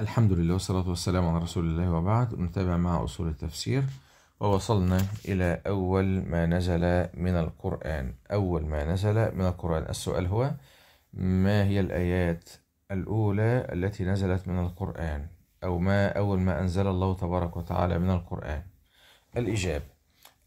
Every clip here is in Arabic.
الحمد لله والصلاة والسلام على رسول الله وبعد نتابع مع أصول التفسير ووصلنا إلى أول ما نزل من القرآن أول ما نزل من القرآن السؤال هو ما هي الآيات الأولى التي نزلت من القرآن أو ما أول ما أنزل الله تبارك وتعالى من القرآن الإجابة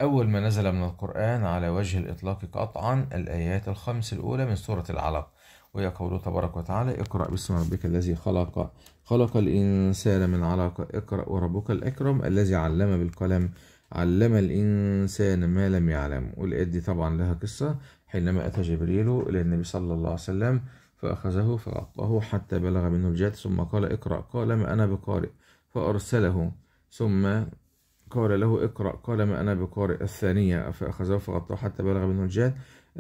أول ما نزل من القرآن على وجه الإطلاق قطعا الآيات الخمس الأولى من سورة العلق وهي قوله تبارك وتعالى اقرأ باسم ربك الذي خلق خلق الإنسان من علق اقرأ وربك الأكرم الذي علم بالقلم علم الإنسان ما لم يعلم والآيات دي طبعا لها قصة حينما أتى جبريل إلى النبي صلى الله عليه وسلم فأخذه فغطاه حتى بلغ منه الجد ثم قال اقرأ قال ما أنا بقارئ فأرسله ثم قال له اقرأ قال ما أنا بقارئ الثانية فأخذه فغطاه حتى بلغ منه الجهد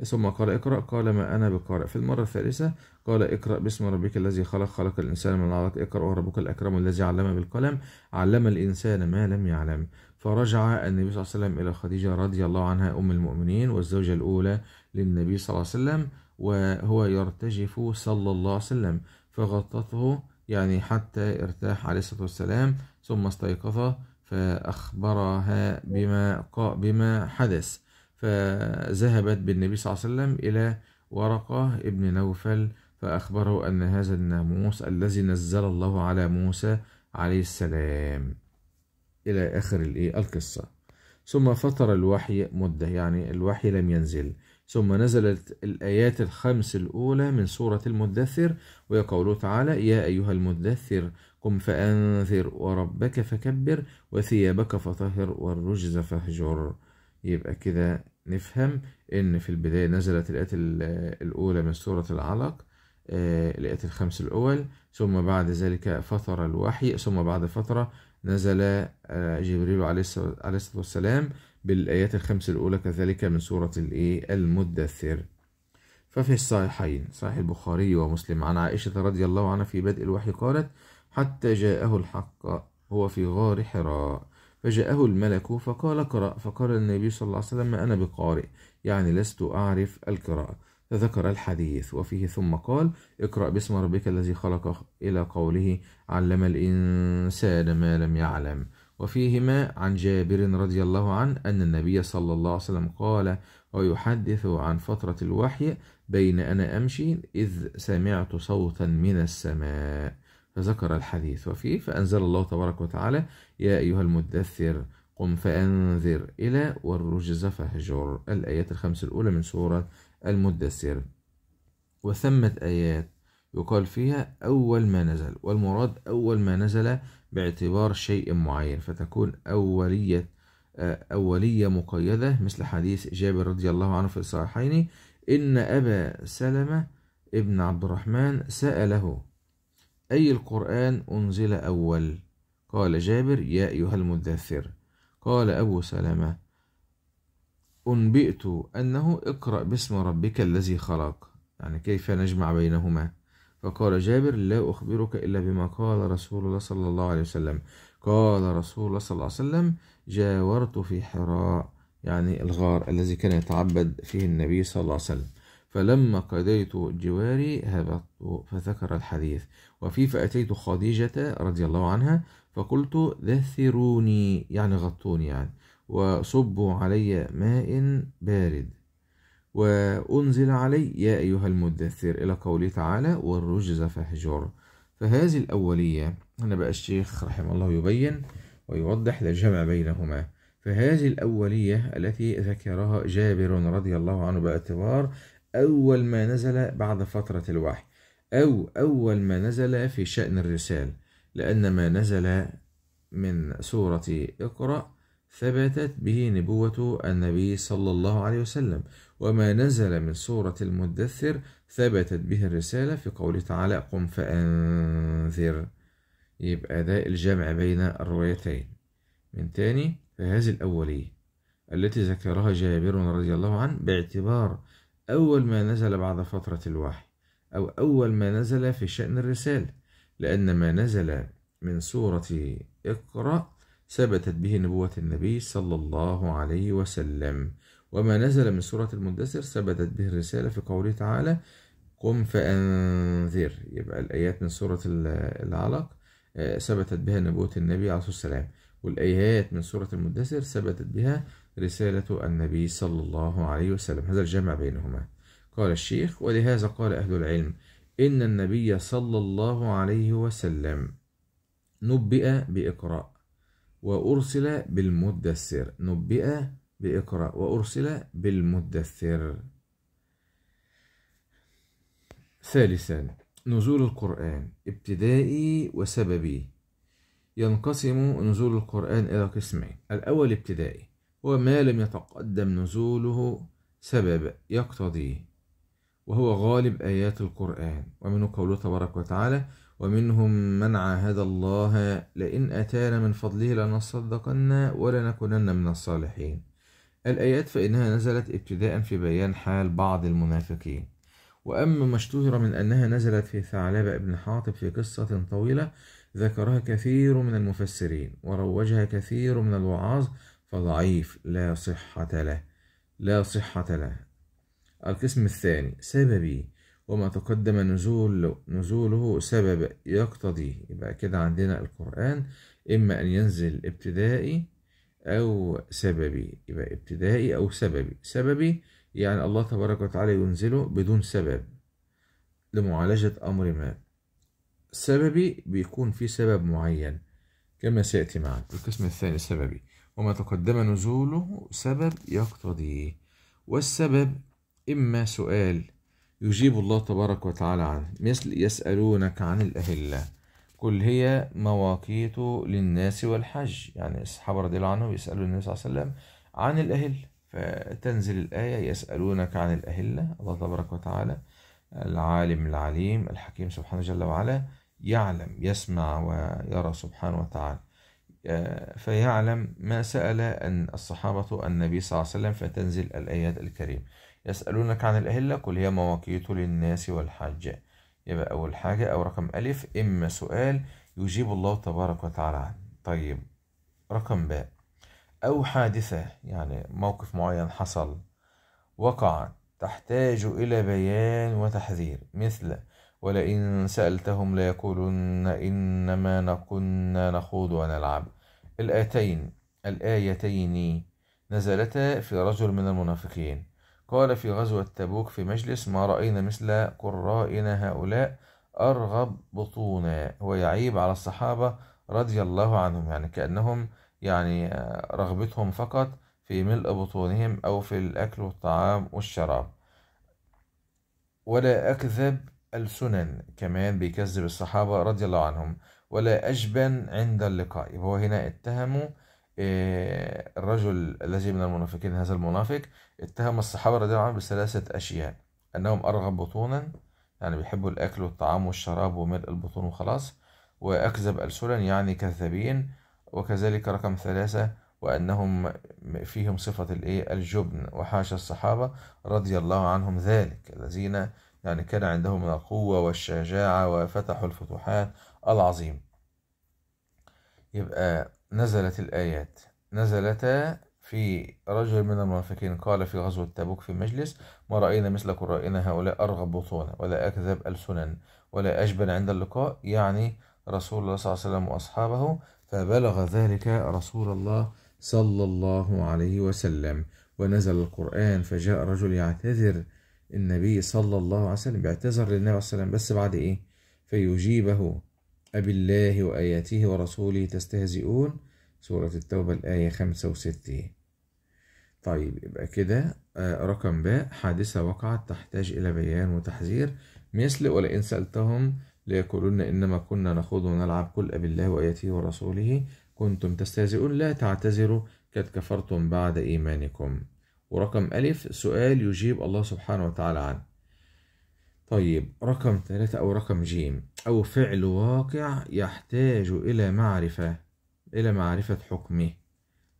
ثم قال اقرأ قال ما أنا بقارئ في المرة الثالثة قال اقرأ باسم ربك الذي خلق خلق الإنسان من علق اقرأ وربك الأكرم الذي علم بالقلم علم الإنسان ما لم يعلم فرجع النبي صلى الله عليه وسلم إلى خديجة رضي الله عنها أم المؤمنين والزوجة الأولى للنبي صلى الله عليه وسلم وهو يرتجف صلى الله عليه وسلم فغطته يعني حتى ارتاح عليه الصلاة والسلام ثم استيقظ فأخبرها بما بما حدث فذهبت بالنبي صلى الله عليه وسلم إلى ورقة ابن نوفل فأخبره أن هذا الناموس الذي نزل الله على موسى عليه السلام إلى آخر الإيه القصة ثم فطر الوحي مدة يعني الوحي لم ينزل ثم نزلت الآيات الخمس الأولى من سورة المدثر ويقول تعالى يا أيها المدثر قم فأنذر وربك فكبر وثيابك فطهر والرجز فاهجر يبقى كده نفهم إن في البداية نزلت الآيات الأولى من سورة العلق آه، الآيات الخمس الأول ثم بعد ذلك فترة الوحي ثم بعد فترة نزل آه، جبريل عليه الصلاة والسلام بالآيات الخمس الأولى كذلك من سورة الإيه المدثر ففي الصحيحين صحيح البخاري ومسلم عن عائشة رضي الله عنها في بدء الوحي قالت حتى جاءه الحق هو في غار حراء فجاءه الملك فقال اقرأ فقال النبي صلى الله عليه وسلم ما أنا بقارئ يعني لست أعرف القراءة فذكر الحديث وفيه ثم قال اقرأ باسم ربك الذي خلق إلى قوله علم الإنسان ما لم يعلم وفيهما عن جابر رضي الله عنه أن النبي صلى الله عليه وسلم قال ويحدث عن فترة الوحي بين أنا أمشي إذ سمعت صوتا من السماء فذكر الحديث وفيه فأنزل الله تبارك وتعالى يا أيها المدثر قم فأنذر إلى والرجز فاهجر الآيات الخمس الأولى من سورة المدثر وثمة آيات يقال فيها أول ما نزل والمراد أول ما نزل باعتبار شيء معين فتكون أولية أولية مقيدة مثل حديث جابر رضي الله عنه في الصحيحين إن أبا سلمة ابن عبد الرحمن سأله أي القرآن أنزل أول قال جابر يا أيها المدثر قال أبو سلمة أنبئت أنه اقرأ باسم ربك الذي خلق يعني كيف نجمع بينهما فقال جابر لا أخبرك إلا بما قال رسول الله صلى الله عليه وسلم قال رسول الله صلى الله عليه وسلم جاورت في حراء يعني الغار الذي كان يتعبد فيه النبي صلى الله عليه وسلم فلما قضيت جواري هبطت فذكر الحديث وفي فأتيت خديجة رضي الله عنها فقلت دثروني يعني غطوني يعني وصبوا علي ماء بارد وأنزل علي يا أيها المدثر إلى قوله تعالى والرجز فهجر فهذه الأولية هنا بقى الشيخ رحمه الله يبين ويوضح الجمع بينهما فهذه الأولية التي ذكرها جابر رضي الله عنه باعتبار أول ما نزل بعد فترة الوحي أو أول ما نزل في شأن الرسالة لأن ما نزل من سورة اقرأ ثبتت به نبوة النبي صلى الله عليه وسلم وما نزل من سورة المدثر ثبتت به الرسالة في قوله تعالى قم فأنذر يبقى ده الجمع بين الروايتين من تاني فهذه الأولية التي ذكرها جابر رضي الله عنه باعتبار أول ما نزل بعد فترة الوحي أو أول ما نزل في شأن الرسالة لأن ما نزل من سورة اقرأ ثبتت به نبوة النبي صلى الله عليه وسلم وما نزل من سورة المدثر ثبتت به الرسالة في قوله تعالى قم فأنذر يبقى الآيات من سورة العلق آه، ثبتت بها نبوة النبي عليه الصلاة والسلام والآيات من سورة المدثر ثبتت بها رسالة النبي صلى الله عليه وسلم هذا الجمع بينهما قال الشيخ ولهذا قال أهل العلم إن النبي صلى الله عليه وسلم نبئ بإقرأ وأرسل بالمدثر نبئ بإقرأ وأرسل بالمدثر ثالثا نزول القرآن ابتدائي وسببي ينقسم نزول القرآن إلى قسمين الأول ابتدائي وما لم يتقدم نزوله سبب يقتضيه وهو غالب آيات القرآن ومنه قوله تبارك وتعالى ومنهم من عاهد الله لئن أتانا من فضله لنصدقن ولنكونن من الصالحين الآيات فإنها نزلت ابتداء في بيان حال بعض المنافقين وأما ما اشتهر من أنها نزلت في ثعلبة بن حاطب في قصة طويلة ذكرها كثير من المفسرين وروجها كثير من الوعاظ فضعيف لا صحة له لا صحة له القسم الثاني سببي وما تقدم نزول نزوله سبب يقتضيه يبقى كده عندنا القرآن إما أن ينزل ابتدائي أو سببي يبقى ابتدائي أو سببي سببي يعني الله تبارك وتعالى ينزله بدون سبب لمعالجة أمر ما سببي بيكون في سبب معين كما سيأتي معنا القسم الثاني سببي وما تقدم نزوله سبب يقتضيه والسبب إما سؤال يجيب الله تبارك وتعالى عنه مثل يسألونك عن الأهلة قل هي مواقيت للناس والحج يعني الصحابة رضي الله عنهم يسألوا النبي صلى الله عليه وسلم عن الأهل فتنزل الآية يسألونك عن الأهلة الله تبارك وتعالى العالم العليم الحكيم سبحانه جل وعلا يعلم يسمع ويرى سبحانه وتعالى آه، فيعلم ما سأل أن الصحابة النبي صلى الله عليه وسلم فتنزل الآيات الكريمة يسألونك عن الأهلة قل هي مواقيت للناس والحج يبقى أول حاجة أو رقم ألف إما سؤال يجيب الله تبارك وتعالى عنه طيب رقم باء أو حادثة يعني موقف معين حصل وقع تحتاج إلى بيان وتحذير مثل ولئن سألتهم ليقولن إنما كنا نخوض ونلعب الآتين الآيتين نزلتا في رجل من المنافقين قال في غزوة تبوك في مجلس ما رأينا مثل قرائنا هؤلاء أرغب بطونا ويعيب على الصحابة رضي الله عنهم يعني كأنهم يعني رغبتهم فقط في ملء بطونهم أو في الأكل والطعام والشراب ولا أكذب السنن كمان بيكذب الصحابة رضي الله عنهم ولا أجبن عند اللقاء يبقى هو هنا اتهموا آه، الرجل الذي من المنافقين هذا المنافق اتهم الصحابة رضي الله عنهم بثلاثة أشياء أنهم أرغب بطونا يعني بيحبوا الأكل والطعام والشراب وملء البطون وخلاص وأكذب السنن يعني كذابين وكذلك رقم ثلاثة وأنهم فيهم صفة الإيه الجبن وحاشا الصحابة رضي الله عنهم ذلك الذين يعني كان عندهم من القوة والشجاعة وفتحوا الفتوحات العظيم يبقى نزلت الآيات نزلتا في رجل من المنافقين قال في غزوة تبوك في مجلس ما رأينا مثل قرائنا هؤلاء أرغب بطونا ولا أكذب ألسنا ولا أجبن عند اللقاء يعني رسول الله صلى الله عليه وسلم وأصحابه فبلغ ذلك رسول الله صلى الله عليه وسلم ونزل القرآن فجاء رجل يعتذر النبي صلى الله عليه وسلم بيعتذر للنبي صلى الله عليه وسلم بس بعد إيه فيجيبه أبي الله وآياته ورسوله تستهزئون سورة التوبة الآية خمسة وستين طيب يبقى كده آه، رقم باء حادثة وقعت تحتاج إلى بيان وتحذير مثل ولئن سألتهم ليقولن إنما كنا نخوض ونلعب قل الله وآياته ورسوله كنتم تستهزئون لا تعتذروا قد كفرتم بعد إيمانكم ورقم ألف سؤال يجيب الله سبحانه وتعالى عنه طيب رقم ثلاثة أو رقم جيم أو فعل واقع يحتاج إلى معرفة إلى معرفة حكمه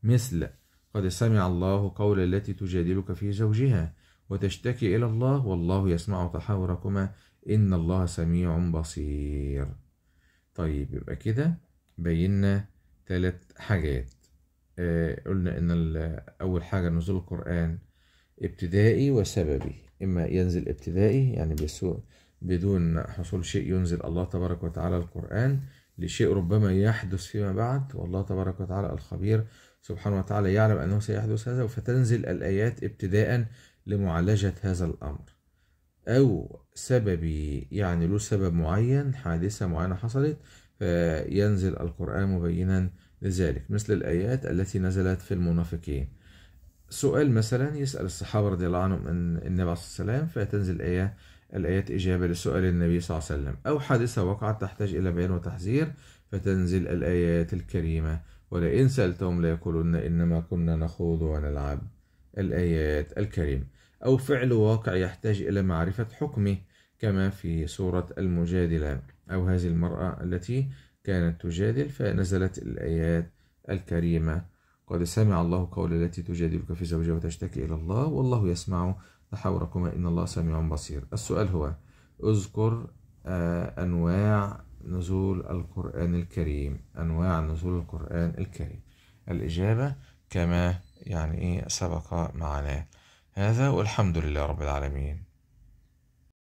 مثل قد سمع الله قول التي تجادلك في زوجها وتشتكي إلى الله والله يسمع تحاوركما إن الله سميع بصير طيب يبقى كده بينا ثلاث حاجات آه، قلنا ان اول حاجه نزول القران ابتدائي وسببي اما ينزل ابتدائي يعني بدون حصول شيء ينزل الله تبارك وتعالى القران لشيء ربما يحدث فيما بعد والله تبارك وتعالى الخبير سبحانه وتعالى يعلم انه سيحدث هذا فتنزل الايات ابتداء لمعالجه هذا الامر او سببي يعني له سبب معين حادثه معينه حصلت فينزل القران مبينا لذلك مثل الآيات التي نزلت في المنافقين سؤال مثلا يسأل الصحابة رضي الله عنهم عن النبي عليه الصلاة والسلام فتنزل آية الآيات إجابة لسؤال النبي صلى الله عليه وسلم أو حادثة وقعت تحتاج إلى بيان وتحذير فتنزل الآيات الكريمة ولئن سألتهم ليقولن إنما كنا نخوض ونلعب الآيات الكريمة أو فعل واقع يحتاج إلى معرفة حكمه كما في سورة المجادلة أو هذه المرأة التي كانت تجادل فنزلت الآيات الكريمة قد سمع الله قول التي تجادلك في زوجها وتشتكي إلى الله والله يسمع تحاوركما إن الله سميع بصير السؤال هو اذكر آه، أنواع نزول القرآن الكريم أنواع نزول القرآن الكريم الإجابة كما يعني إيه سبق معناه هذا والحمد لله رب العالمين